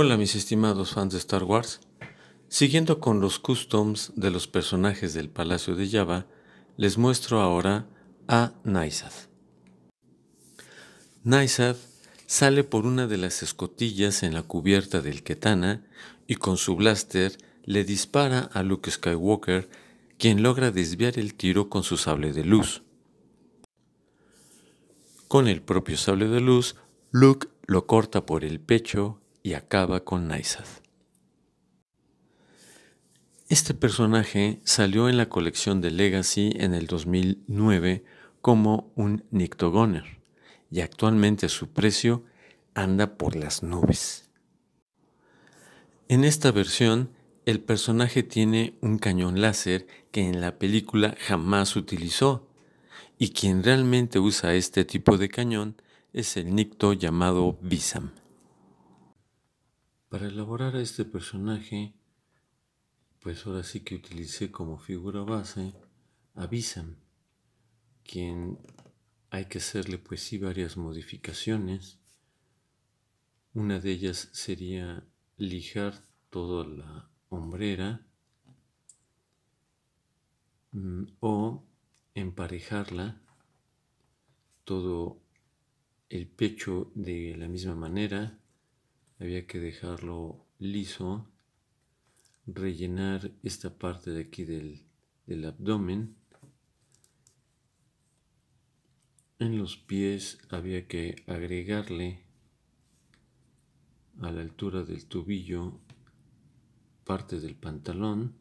Hola mis estimados fans de Star Wars. Siguiendo con los customs de los personajes del Palacio de Java, les muestro ahora a Nysad. Nysad sale por una de las escotillas en la cubierta del Ketana y con su blaster le dispara a Luke Skywalker, quien logra desviar el tiro con su sable de luz. Con el propio sable de luz, Luke lo corta por el pecho y acaba con Nysad. Este personaje salió en la colección de Legacy en el 2009 como un Nictogoner y actualmente su precio anda por las nubes. En esta versión, el personaje tiene un cañón láser que en la película jamás utilizó, y quien realmente usa este tipo de cañón es el nicto llamado Visam. Para elaborar a este personaje, pues ahora sí que utilicé como figura base a Bissam, quien hay que hacerle pues sí varias modificaciones. Una de ellas sería lijar toda la hombrera mm, o emparejarla todo el pecho de la misma manera había que dejarlo liso, rellenar esta parte de aquí del, abdomen. En los pies había que agregarle a la altura del tubillo parte del pantalón,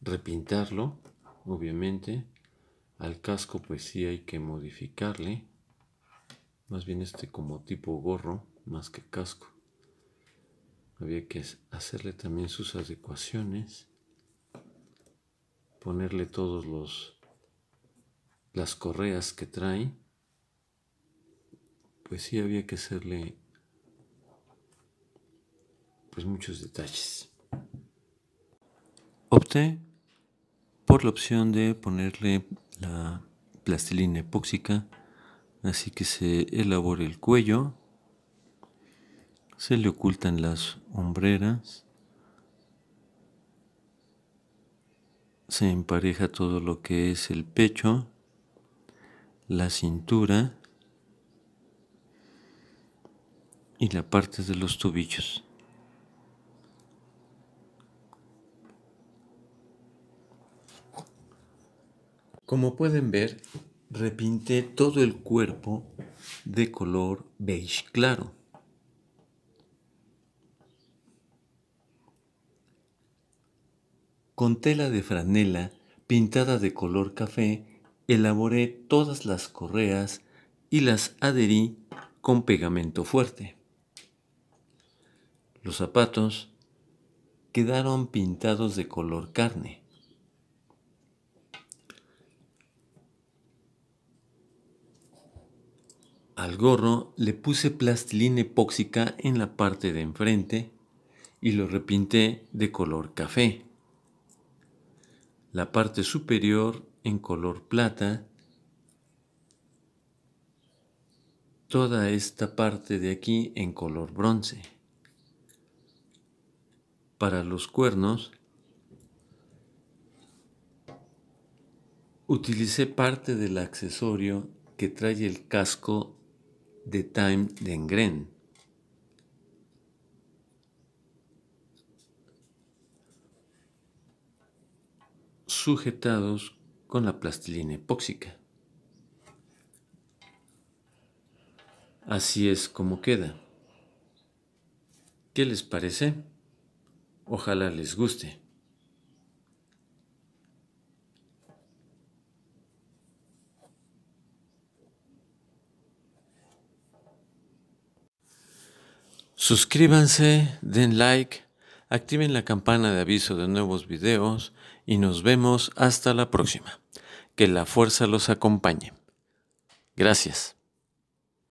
repintarlo, obviamente. Al casco pues sí hay que modificarle, más bien este como tipo gorro más que casco había que hacerle también sus adecuaciones, ponerle todos los las correas que trae, pues sí había que hacerle pues muchos detalles. Opté por la opción de ponerle la plastilina epóxica, así que se elabore el cuello, se le ocultan las hombreras, se empareja todo lo que es el pecho, la cintura y la parte de los tobillos. Como pueden ver, repinté todo el cuerpo de color beige claro. Con tela de franela pintada de color café, elaboré todas las correas y las adherí con pegamento fuerte. Los zapatos quedaron pintados de color carne. Al gorro le puse plastilina epóxica en la parte de enfrente y lo repinté de color café la parte superior en color plata, toda esta parte de aquí en color bronce. Para los cuernos, utilicé parte del accesorio que trae el casco de Time de Engren. sujetados con la plastilina epóxica. Así es como queda. ¿Qué les parece? Ojalá les guste. Suscríbanse, den like activen la campana de aviso de nuevos videos y nos vemos hasta la próxima. Que la fuerza los acompañe. Gracias.